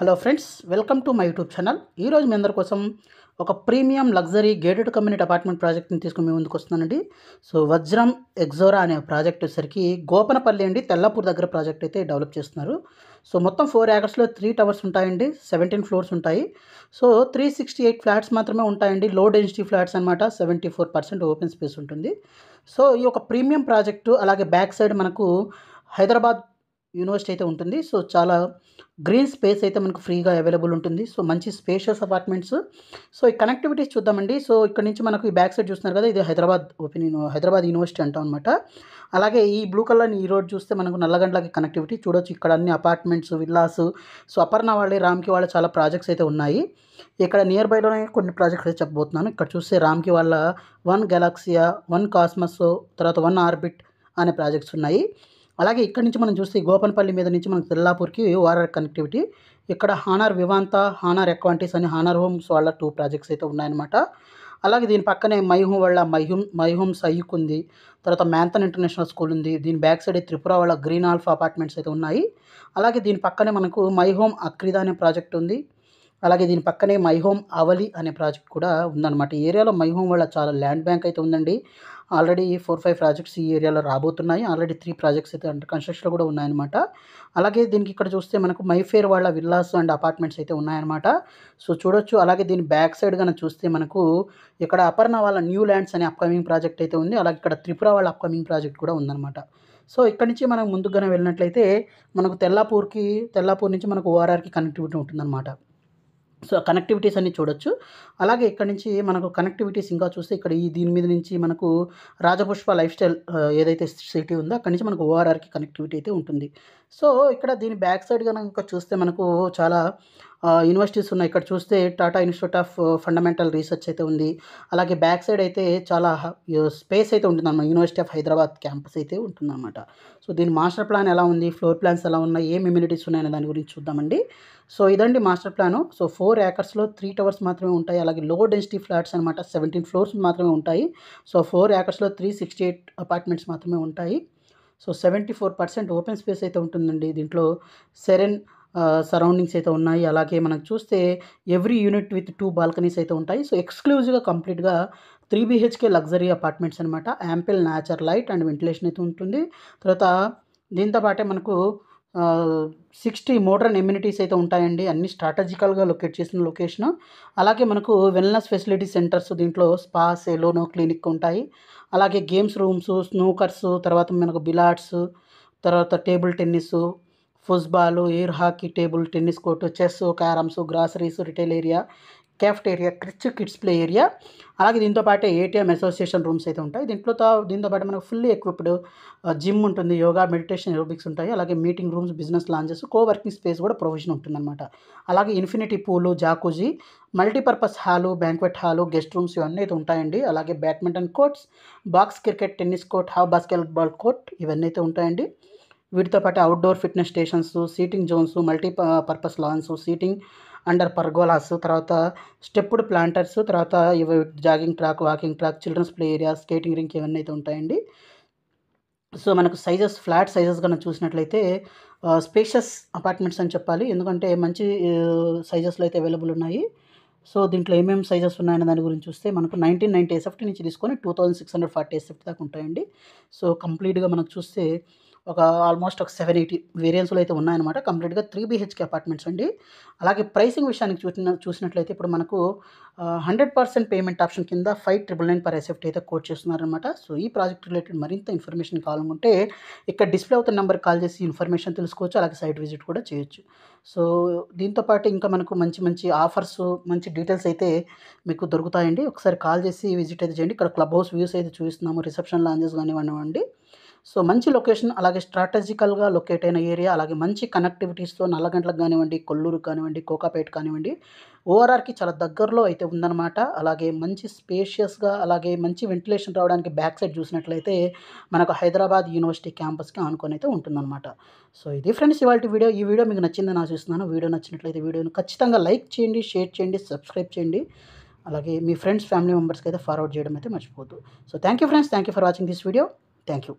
hello friends welcome to my YouTube channel ఈరోజు మీ అందరి కోసం ఒక premium luxury gated community apartment ప్రాజెక్ట్ని తీసుకుని మీ ముందుకు వస్తున్నానండి సో వజ్రం ఎగ్జోరా అనే ప్రాజెక్ట్ వచ్చేసరికి గోపనపల్లి అండి తెల్లపూర్ దగ్గర ప్రాజెక్ట్ అయితే డెవలప్ చేస్తున్నారు సో మొత్తం ఫోర్ ఏకర్స్లో త్రీ టవర్స్ ఉంటాయండి సెవెంటీన్ ఫ్లోర్స్ ఉంటాయి so three sixty eight flats మాత్రమే ఉంటాయండి లో డెన్సిటీ ఫ్లాట్స్ అనమాట seventy four percent open space ఉంటుంది సో ఈ యొక్క ప్రీమియం ప్రాజెక్టు అలాగే బ్యాక్ సైడ్ మనకు హైదరాబాద్ యూనివర్సిటీ అయితే ఉంటుంది సో చాలా గ్రీన్ స్పేస్ అయితే మనకు ఫ్రీగా అవైలబుల్ ఉంటుంది సో మంచి స్పేషియస్ అపార్ట్మెంట్స్ సో ఈ కనెక్టివిటీస్ చూద్దామండి సో ఇక్కడ నుంచి మనకు ఈ బ్యాక్ సైడ్ చూస్తున్నారు కదా ఇది హైదరాబాద్ ఓపెన్ హైదరాబాద్ యూనివర్సిటీ అంటాం అనమాట అలాగే ఈ బ్లూ కలర్ ఈ రోడ్ చూస్తే మనకు నల్లగండ్లకి కనెక్టివిటీ చూడొచ్చు ఇక్కడ అన్ని అపార్ట్మెంట్స్ విల్లాస్ సో అపర్ణ వాళ్ళే రామ్కి వాళ్ళ చాలా ప్రాజెక్ట్స్ అయితే ఉన్నాయి ఇక్కడ నియర్ బైలోనే కొన్ని ప్రాజెక్ట్స్ అయితే చెప్పబోతున్నాను ఇక్కడ చూస్తే రామ్కి వాళ్ళ వన్ గెలాక్సియా వన్ కాస్మస్ తర్వాత వన్ ఆర్బిట్ అనే ప్రాజెక్ట్స్ ఉన్నాయి అలాగే ఇక్కడ నుంచి మనం చూస్తే గోపన్పల్లి మీద నుంచి మనకు తిల్లాపూర్కి వారర్ కనెక్టివిటీ ఇక్కడ హానార్ వివాంత హానార్ ఎక్వాంటీస్ అని హానార్ హోమ్స్ వాళ్ళ టూ ప్రాజెక్ట్స్ అయితే ఉన్నాయన్నమాట అలాగే దీని పక్కనే మైహూమ్ వాళ్ళ మైహూమ్ మైహూమ్ సయ్యుక్ ఉంది తర్వాత మ్యాంథన్ ఇంటర్నేషనల్ స్కూల్ ఉంది దీని బ్యాక్ సైడ్ త్రిపుర వాళ్ళ గ్రీన్ ఆల్ఫ్ అపార్ట్మెంట్స్ అయితే ఉన్నాయి అలాగే దీని పక్కనే మనకు మైహోమ్ అక్రిదా అనే ప్రాజెక్ట్ ఉంది అలాగే దీని పక్కనే మై హోమ్ అవలి అనే ప్రాజెక్ట్ కూడా ఉందన్నమాట ఈ ఏరియాలో మై హోమ్ వల్ల చాలా ల్యాండ్ బ్యాంక్ అయితే ఉందండి ఆల్రెడీ ఫోర్ ఫైవ్ ప్రాజెక్ట్స్ ఈ ఏరియాలో రాబోతున్నాయి ఆల్రెడీ త్రీ ప్రాజెక్ట్స్ అయితే అంటే కన్స్ట్రక్షన్లో కూడా ఉన్నాయన్నమాట అలాగే దీనికి ఇక్కడ చూస్తే మనకు మైఫేర్ వాళ్ళ విల్లాస్ అండ్ అపార్ట్మెంట్స్ అయితే ఉన్నాయన్నమాట సో చూడొచ్చు అలాగే దీని బ్యాక్ సైడ్ కనుక చూస్తే మనకు ఇక్కడ అపర్ణ వాళ్ళ న్యూ ల్యాండ్స్ అనే అప్కమింగ్ ప్రాజెక్ట్ అయితే ఉంది అలాగే ఇక్కడ త్రిపుర వాళ్ళ అప్కమింగ్ ప్రాజెక్ట్ కూడా ఉందన్నమాట సో ఇక్కడ నుంచి మనం ముందుగానే వెళ్ళినట్లయితే మనకు తెల్లాపూర్కి తెల్లాపూర్ నుంచి మనకు ఓఆర్ఆర్కి కనెక్టివిటీ ఉంటుందన్నమాట సో కనెక్టివిటీస్ అన్ని చూడొచ్చు అలాగే ఇక్కడ నుంచి మనకు కనెక్టివిటీస్ ఇంకా చూస్తే ఇక్కడ ఈ దీని మీద నుంచి మనకు రాజపుష్ప లైఫ్ స్టైల్ ఏదైతే సిటీ ఉందో అక్కడి నుంచి మనకు ఓఆర్ఆర్కి కనెక్టివిటీ అయితే ఉంటుంది సో ఇక్కడ దీని బ్యాక్ సైడ్ కనుక చూస్తే మనకు చాలా యూనివర్సిటీస్ ఉన్నాయి ఇక్కడ చూస్తే Tata Institute of Fundamental Research అయితే ఉంది అలాగే బ్యాక్ సైడ్ అయితే చాలా స్పేస్ అయితే ఉంటుందన్నమాట యూనివర్సిటీ ఆఫ్ హైదరాబాద్ క్యాంపస్ అయితే ఉంటుందన్నమాట సో దీని మాస్టర్ ప్లాన్ ఎలా ఉంది ఫ్లోర్ ప్లాన్స్ ఎలా ఉన్నాయి ఏం ఇమ్యూనిటీస్ ఉన్నాయనే దాని గురించి చూద్దామండి సో ఇదండి మాస్టర్ ప్లాను సో ఫోర్ ఏకర్స్లో త్రీ టవర్స్ మాత్రమే ఉంటాయి అలాగే లో డెన్సిటీ ఫ్లాట్స్ అనమాట సెవెంటీన్ ఫ్లోర్స్ మాత్రమే ఉంటాయి సో ఫోర్ ఏకర్స్లో త్రీ సిక్స్టీ ఎయిట్ అపార్ట్మెంట్స్ మాత్రమే ఉంటాయి so seventy four percent open space అయితే ఉంటుందండి దీంట్లో సెరెన్ సరౌండింగ్స్ అయితే ఉన్నాయి అలాగే మనకు చూస్తే every unit with two balconies అయితే ఉంటాయి సో ఎక్స్క్లూజివ్గా కంప్లీట్గా త్రీ బీహెచ్కే లగ్జరీ అపార్ట్మెంట్స్ అనమాట ample nature light and ventilation అయితే ఉంటుంది తర్వాత దీంతోపాటే మనకు సిక్స్టీ మోడర్న్ ఎమ్యూనిటీస్ అయితే ఉంటాయండి అన్ని స్ట్రాటజికల్గా లొకేట్ చేసిన లొకేషన్ అలాగే మనకు వెల్నెస్ ఫెసిలిటీ సెంటర్స్ దీంట్లో స్పా సెలోనో క్లినిక్ ఉంటాయి అలాగే గేమ్స్ రూమ్స్ స్నూకర్స్ తర్వాత మనకు బిలాట్స్ తర్వాత table tennis football air hockey table tennis court chess carroms groceries retail area cafeteria creche kids play area అలాగే దీంతో పాటే ఏటీఎం అసోసియేషన్ రూమ్స్ అయితే ఉంటాయి దీంట్లో దీంతో పాటు మనకు ఫుల్లీ ఎక్విప్డ్ జిమ్ ఉంటుంది యోగా మెడిటేషన్ ఎరోబిక్స్ ఉంటాయి అలాగే meeting rooms business lounges coworking space కూడా ప్రొవిజన్ ఉంటుందన్నమాట అలాగే infinity pool jacuzzi multipurpose hall banquet hall guest rooms ఇవన్నీ అయితే ఉంటాయండి అలాగే badminton courts box cricket tennis court half basketball court ఇవన్నీ అయితే ఉంటాయండి వీటితో పాటు outdoor fitness stations seating zones multi purpose lawns seating under pergolas తర్వాత స్టెప్డ్ ప్లాంటర్స్ తర్వాత ఇవి jogging track walking track children's play area skating rink ఇవన్నీ అయితే ఉంటాయండి సో మనకు సైజెస్ ఫ్లాట్ సైజెస్ కనుక చూసినట్లయితే స్పేషియస్ అపార్ట్మెంట్స్ అని చెప్పాలి ఎందుకంటే మంచి సైజెస్లో అయితే అవైలబుల్ ఉన్నాయి సో దీంట్లో ఏమేమి సైజెస్ ఉన్నాయన్న దాని గురించి చూస్తే మనకు నైన్టీన్ నైన్టీ ఎస్ఎఫ్టీ నుంచి తీసుకొని two thousand six hundred forty SFT దాకా ఉంటాయండి సో కంప్లీట్గా మనకు చూస్తే ఒక ఆల్మోస్ట్ ఒక సెవెన్ ఎయిటీ వేరియన్స్లో అయితే ఉన్నాయన్నమాట కంప్లీట్గా త్రీ బీహెచ్కే అపార్ట్మెంట్స్ అండి అలాగే ప్రైసింగ్ విషయానికి చూసిన చూసినట్లయితే ఇప్పుడు మనకు హండ్రెడ్ పర్సెంట్ పేమెంట్ ఆప్షన్ కింద five triple nine per SFT అయితే కోట్ చేస్తున్నారనమాట సో ఈ ప్రాజెక్ట్ రిలేటెడ్ మరింత ఇన్ఫర్మేషన్ కావాలనుకుంటే ఇక్కడ డిస్ప్లే అవుతున్న నెంబర్ కాల్ చేసి ఇన్ఫర్మేషన్ తెలుసుకోవచ్చు అలాగే సైట్ విజిట్ కూడా చేయొచ్చు సో దీంతోపాటు ఇంకా మనకు మంచి మంచి ఆఫర్స్ మంచి డీటెయిల్స్ అయితే మీకు దొరుకుతాయండి ఒకసారి కాల్ చేసి విజిట్ అయితే చేయండి ఇక్కడ క్లబ్ హౌస్ వ్యూస్ అయితే చూపిస్తున్నాము రిసెప్షన్ లాంజెస్ కానివ్వండి సో మంచి లొకేషన్ అలాగే స్ట్రాటజికల్గా లొకేట్ అయిన ఏరియా అలాగే మంచి కనెక్టివిటీస్తో నల్లగంటలకు కానివ్వండి కొల్లూరు కానివ్వండి కోకాపేట కానివ్వండి ఓఆర్ఆర్కి చాలా దగ్గరలో అయితే ఉందన్నమాట అలాగే మంచి స్పేషియస్గా అలాగే మంచి వెంటిలేషన్ రావడానికి బ్యాక్ సైడ్ చూసినట్లయితే మనకు హైదరాబాద్ యూనివర్సిటీ క్యాంపస్కి ఆనుకొని అయితే ఉంటుందన్నమాట సో ఇది ఫ్రెండ్స్ ఇవాళ వీడియో ఈ వీడియో మీకు నచ్చిందని ఆశిస్తున్నాను వీడియో నచ్చినట్లయితే వీడియోని ఖచ్చితంగా లైక్ చేయండి షేర్ చేయండి సబ్స్క్రైబ్ చేయండి అలాగే మీ ఫ్రెండ్స్ ఫ్యామిలీ మెంబర్స్కి అయితే ఫార్వర్డ్ చేయడం అయితే మర్చిపోద్దు so thank you friends thank you for watching this video thank you